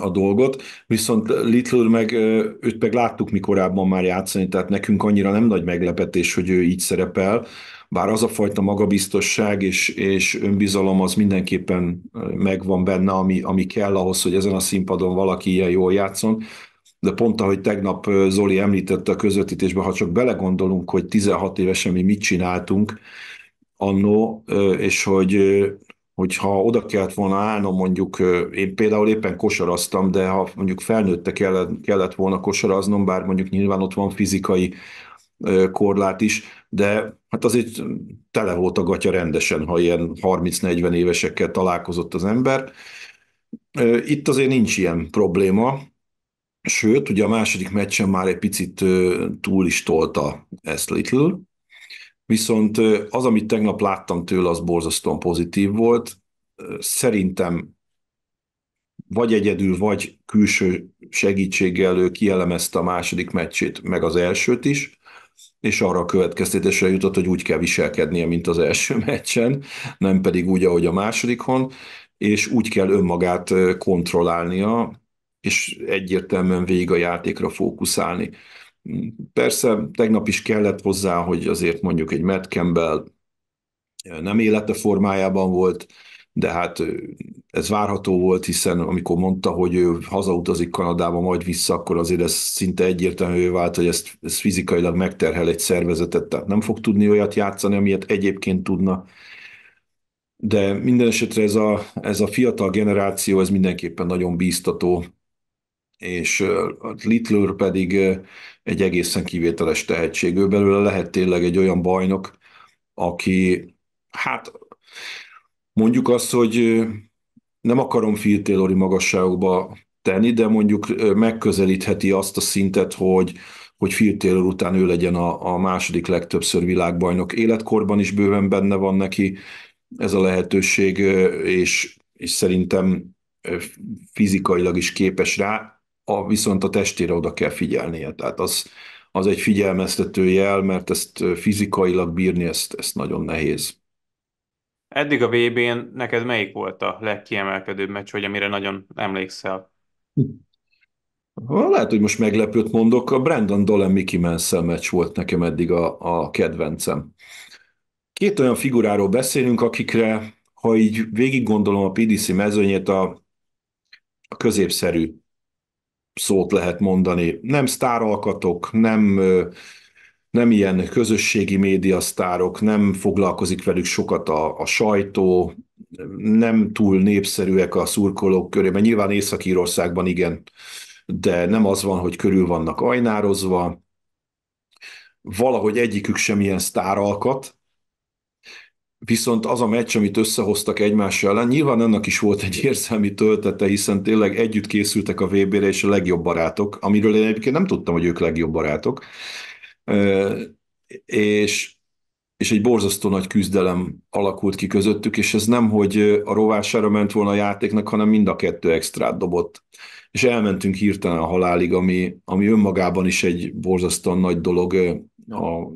a dolgot, viszont Little meg őt meg láttuk mi korábban már játszani, tehát nekünk annyira nem nagy meglepetés, hogy ő így szerepel, bár az a fajta magabiztosság és, és önbizalom az mindenképpen megvan benne, ami, ami kell ahhoz, hogy ezen a színpadon valaki ilyen jól játszon, de pont ahogy tegnap Zoli említette a közvetítésben, ha csak belegondolunk, hogy 16 évesen mi mit csináltunk annó, és hogy hogyha oda kellett volna állnom, mondjuk én például éppen kosaraztam, de ha mondjuk felnőtte kellett, kellett volna kosaraznom, bár mondjuk nyilván ott van fizikai korlát is, de hát azért tele volt a gatya rendesen, ha ilyen 30-40 évesekkel találkozott az ember. Itt azért nincs ilyen probléma, sőt, ugye a második meccsen már egy picit túl is tolta ezt Little, Viszont az, amit tegnap láttam tőle, az borzasztóan pozitív volt. Szerintem vagy egyedül, vagy külső segítséggel ő kielemezte a második meccsét, meg az elsőt is, és arra a következtetésre jutott, hogy úgy kell viselkednie, mint az első meccsen, nem pedig úgy, ahogy a másodikon, és úgy kell önmagát kontrollálnia, és egyértelműen végig a játékra fókuszálni. Persze tegnap is kellett hozzá, hogy azért mondjuk egy Matt Campbell nem élete formájában volt, de hát ez várható volt, hiszen amikor mondta, hogy ő hazautazik Kanadába, majd vissza, akkor azért ez szinte egyértelmű vált, hogy ezt ezt fizikailag megterhel egy szervezetet, tehát nem fog tudni olyat játszani, amilyet egyébként tudna. De minden esetre ez a, ez a fiatal generáció, ez mindenképpen nagyon bíztató, és Littler pedig egy egészen kivételes tehetség. Ő belőle lehet tényleg egy olyan bajnok, aki, hát mondjuk azt, hogy nem akarom Phil Taylori magasságokba tenni, de mondjuk megközelítheti azt a szintet, hogy, hogy Phil Taylor után ő legyen a, a második legtöbbször világbajnok. Életkorban is bőven benne van neki ez a lehetőség, és, és szerintem fizikailag is képes rá a, viszont a testére oda kell figyelnie. Tehát az, az egy figyelmeztető jel, mert ezt fizikailag bírni, ezt, ezt nagyon nehéz. Eddig a vb n neked melyik volt a legkiemelkedőbb meccs, vagy amire nagyon emlékszel? Hm. Lehet, hogy most meglepőt mondok, a Brandon Dolan Mickey Mansell meccs volt nekem eddig a, a kedvencem. Két olyan figuráról beszélünk, akikre, ha így végig gondolom a PDC mezőnyét, a, a középszerű szót lehet mondani. Nem sztáralkatok, nem, nem ilyen közösségi médiasztárok, nem foglalkozik velük sokat a, a sajtó, nem túl népszerűek a szurkolók körében. Nyilván Észak-Írországban igen, de nem az van, hogy körül vannak ajnározva. Valahogy egyikük sem ilyen sztáralkat, Viszont az a meccs, amit összehoztak egymás ellen, nyilván ennek is volt egy érzelmi töltete, hiszen tényleg együtt készültek a VB-re, és a legjobb barátok, amiről én egyébként nem tudtam, hogy ők legjobb barátok. És, és egy borzasztó nagy küzdelem alakult ki közöttük, és ez nem, hogy a rovására ment volna a játéknak, hanem mind a kettő extrát dobott. És elmentünk hirtelen a halálig, ami, ami önmagában is egy borzasztóan nagy dolog a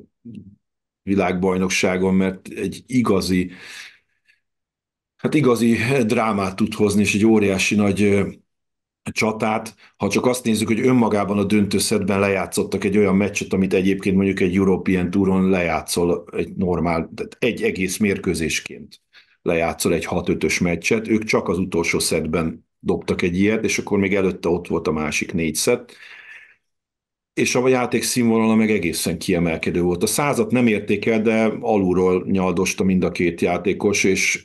világbajnokságon, mert egy igazi, hát igazi drámát tud hozni, és egy óriási nagy csatát, ha csak azt nézzük, hogy önmagában a szedben lejátszottak egy olyan meccset, amit egyébként mondjuk egy European Touron lejátszol egy normál, tehát egy egész mérkőzésként lejátszol egy 6-5-ös meccset, ők csak az utolsó szedben dobtak egy ilyet, és akkor még előtte ott volt a másik négy szett, és a játék színvonala meg egészen kiemelkedő volt. A százat nem érték el, de alulról nyaldosta mind a két játékos, és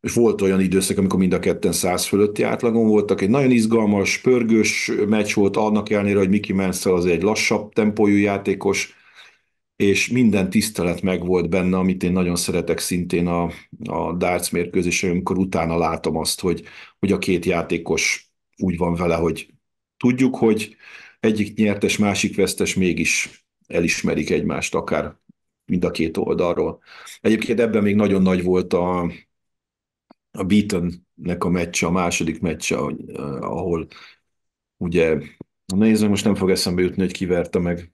és volt olyan időszak, amikor mind a ketten száz fölötti átlagon voltak. Egy nagyon izgalmas, pörgős meccs volt, annak ellenére, hogy Mickey Mansell az egy lassabb tempójú játékos, és minden tisztelet meg volt benne, amit én nagyon szeretek szintén a, a darts mérkőzésen, amikor utána látom azt, hogy, hogy a két játékos úgy van vele, hogy tudjuk, hogy egyik nyertes, másik vesztes mégis elismerik egymást, akár mind a két oldalról. Egyébként ebben még nagyon nagy volt a, a nek a meccse, a második meccse, eh, ahol ugye, nézzük, most nem fog eszembe jutni, hogy kiverte meg.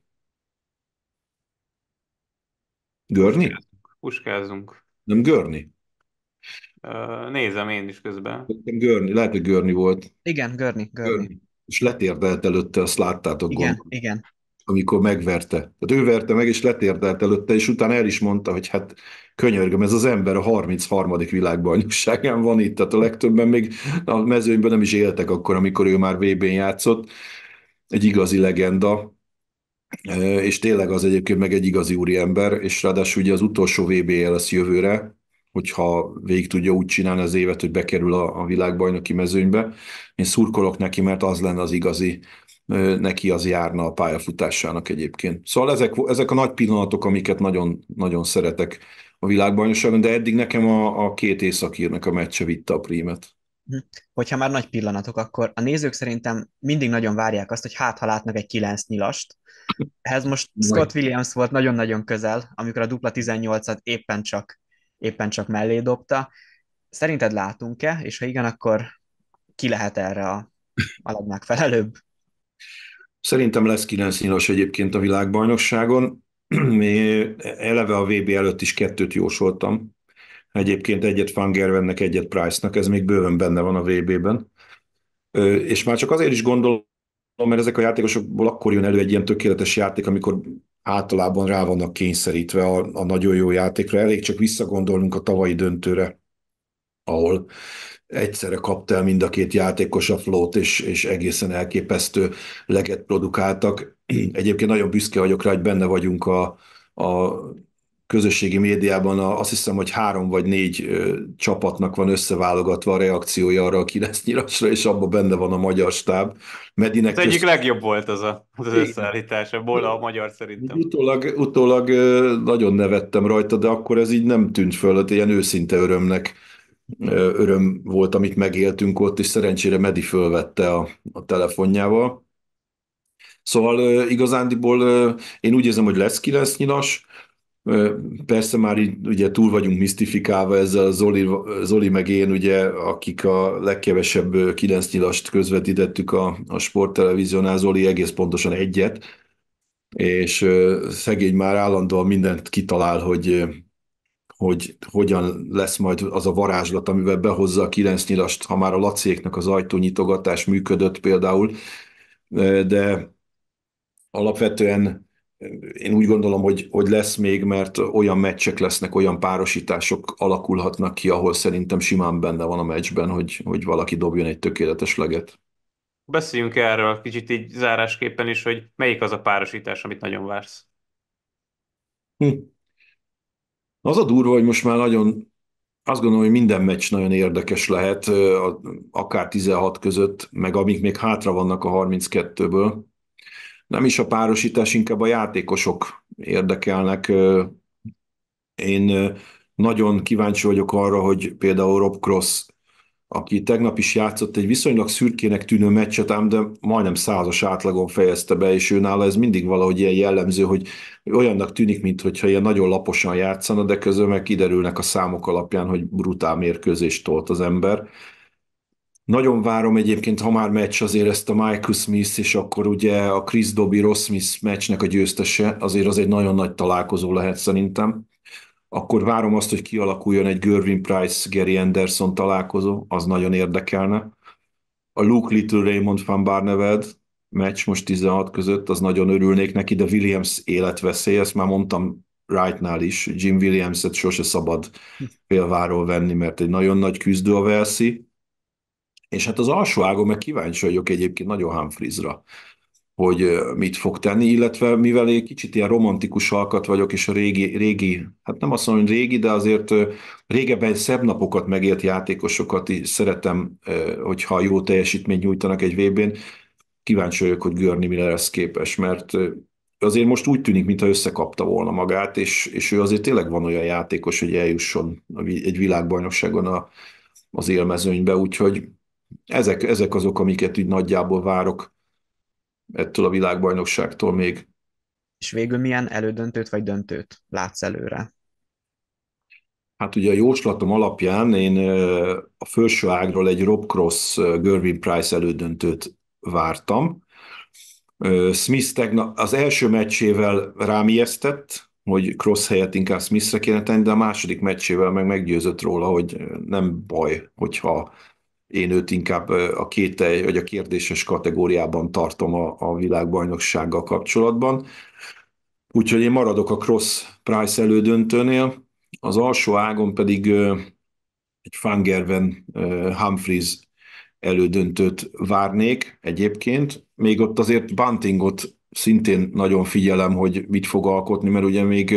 Görni? Puskázunk. Nem Görni? Eh, nézem én is közben. Görni, lehet, hogy Görni volt. Igen, Görni. Görni. görni és letérdelt előtte, azt láttátok igen, gondolom. Igen, amikor megverte. Tehát ő verte meg, és letérdelt előtte, és utána el is mondta, hogy hát könyörgöm, ez az ember a 33. világbajnokságán van itt, tehát a legtöbben még a mezőnyben nem is éltek akkor, amikor ő már VB-n játszott. Egy igazi legenda, és tényleg az egyébként meg egy igazi úriember, és ráadásul ugye az utolsó VB-je lesz jövőre, hogyha végig tudja úgy csinálni az évet, hogy bekerül a, a világbajnoki mezőnybe. Én szurkolok neki, mert az lenne az igazi, neki az járna a pályafutásának egyébként. Szóval ezek, ezek a nagy pillanatok, amiket nagyon, nagyon szeretek a világbajnokságon, de eddig nekem a, a két északírnak a meccse vitte a prímet. Hm. Hogyha már nagy pillanatok, akkor a nézők szerintem mindig nagyon várják azt, hogy hát ha látnak egy kilenc nyilast. Ehhez most Scott Williams volt nagyon-nagyon közel, amikor a dupla 18-at éppen csak éppen csak mellé dobta. Szerinted látunk-e, és ha igen, akkor ki lehet erre a, a legmegfelelőbb? Szerintem lesz kilenc színos egyébként a világbajnokságon. Eleve a VB előtt is kettőt jósoltam. Egyébként egyet Van Gervennek, egyet Price-nak, ez még bőven benne van a VB-ben. És már csak azért is gondolom, mert ezek a játékosokból akkor jön elő egy ilyen tökéletes játék, amikor általában rá vannak kényszerítve a, a nagyon jó játékra. Elég csak visszagondolnunk a tavalyi döntőre, ahol egyszerre kapta el mind a két játékos a flót, és, és egészen elképesztő leget produkáltak. Egyébként nagyon büszke vagyok rá, hogy benne vagyunk a, a közösségi médiában a, azt hiszem, hogy három vagy négy ö, csapatnak van összeválogatva a reakciója arra a kilenc nyilasra, és abban benne van a magyar stáb. Medinek az közt... egyik legjobb volt az a, az Igen. összeállítás, ebből a magyar szerintem. Utólag, utólag ö, nagyon nevettem rajta, de akkor ez így nem tűnt föl, hát ilyen őszinte örömnek ö, öröm volt, amit megéltünk ott, és szerencsére Medi fölvette a, a telefonjával. Szóval igazándiból én úgy érzem, hogy lesz kilenc nyilas, Persze már így ugye túl vagyunk misztifikálva ezzel Zoli, Zoli meg én, ugye, akik a legkevesebb kilenc nyilast közvetítettük a, a sporttelevíziónál, Zoli egész pontosan egyet, és szegény már állandóan mindent kitalál, hogy, hogy hogyan lesz majd az a varázslat, amivel behozza a kilenc nyilast, ha már a lacéknak az ajtónyitogatás működött például, de alapvetően én úgy gondolom, hogy, hogy lesz még, mert olyan meccsek lesznek, olyan párosítások alakulhatnak ki, ahol szerintem simán benne van a meccsben, hogy, hogy valaki dobjon egy tökéletes leget. Beszéljünk erről kicsit így zárásképpen is, hogy melyik az a párosítás, amit nagyon vársz. Hm. Az a durva, hogy most már nagyon azt gondolom, hogy minden meccs nagyon érdekes lehet, akár 16 között, meg amik még hátra vannak a 32-ből nem is a párosítás, inkább a játékosok érdekelnek. Én nagyon kíváncsi vagyok arra, hogy például Rob Cross, aki tegnap is játszott egy viszonylag szürkének tűnő meccset, ám de majdnem százas átlagon fejezte be, és ő nála ez mindig valahogy ilyen jellemző, hogy olyannak tűnik, mintha ilyen nagyon laposan játszana, de közben meg kiderülnek a számok alapján, hogy brutál mérkőzést tolt az ember nagyon várom egyébként, ha már meccs, azért ezt a Michael Smith és akkor ugye a Chris Dobby Ross Smith meccsnek a győztese, azért az egy nagyon nagy találkozó lehet szerintem. Akkor várom azt, hogy kialakuljon egy Gervin Price, Gary Anderson találkozó, az nagyon érdekelne. A Luke Little Raymond van Barneved meccs most 16 között, az nagyon örülnék neki, de Williams életveszély, ezt már mondtam Wrightnál is, Jim Williams-et sose szabad félváról venni, mert egy nagyon nagy küzdő a Velszi és hát az alsó ágon meg kíváncsi vagyok egyébként nagyon Humphreysra, hogy mit fog tenni, illetve mivel én kicsit ilyen romantikus alkat vagyok, és a régi, régi, hát nem azt mondom, hogy régi, de azért régebben szebb napokat megélt játékosokat is szeretem, hogyha jó teljesítményt nyújtanak egy vb n kíváncsi vagyok, hogy Görni mire lesz képes, mert azért most úgy tűnik, mintha összekapta volna magát, és, és ő azért tényleg van olyan játékos, hogy eljusson egy világbajnokságon a, az élmezőnybe, úgyhogy ezek, ezek azok, amiket így nagyjából várok ettől a világbajnokságtól még. És végül milyen elődöntőt vagy döntőt látsz előre? Hát ugye a jóslatom alapján én a felső ágról egy Rob Cross Gervin Price elődöntőt vártam. Smith tegnap az első meccsével rám ijesztett, hogy Cross helyett inkább Smithre kéne tenni, de a második meccsével meg meggyőzött róla, hogy nem baj, hogyha én őt inkább a kételj vagy a kérdéses kategóriában tartom a, a világbajnoksággal kapcsolatban. Úgyhogy én maradok a Cross Price elődöntőnél, az alsó ágon pedig egy Fangerven Humphries elődöntőt várnék egyébként. Még ott azért Buntingot szintén nagyon figyelem, hogy mit fog alkotni, mert ugye még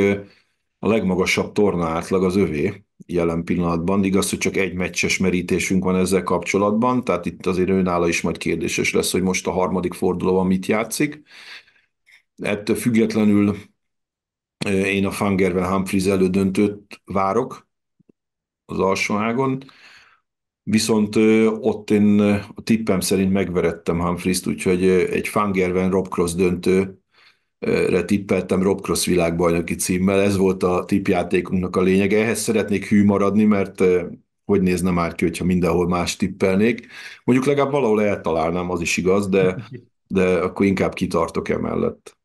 a legmagasabb torna átlag az övé, jelen pillanatban. Igaz, hogy csak egy meccses merítésünk van ezzel kapcsolatban, tehát itt azért őnála is majd kérdéses lesz, hogy most a harmadik fordulóban mit játszik. Ettől függetlenül én a Fangerben Humphries elődöntőt várok az alsóágon, viszont ott én a tippem szerint megverettem Humphries-t, úgyhogy egy Fangerven Rob Cross döntő re tippeltem Rob Cross világbajnoki címmel, ez volt a tippjátékunknak a lényege. Ehhez szeretnék hű maradni, mert hogy nézne már ki, hogyha mindenhol más tippelnék. Mondjuk legalább valahol eltalálnám, az is igaz, de, de akkor inkább kitartok emellett.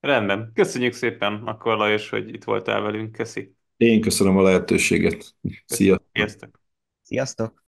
Rendben. Köszönjük szépen akkor Lajos, hogy itt voltál velünk. Köszi. Én köszönöm a lehetőséget. Szia. Sziasztok. Sziasztok.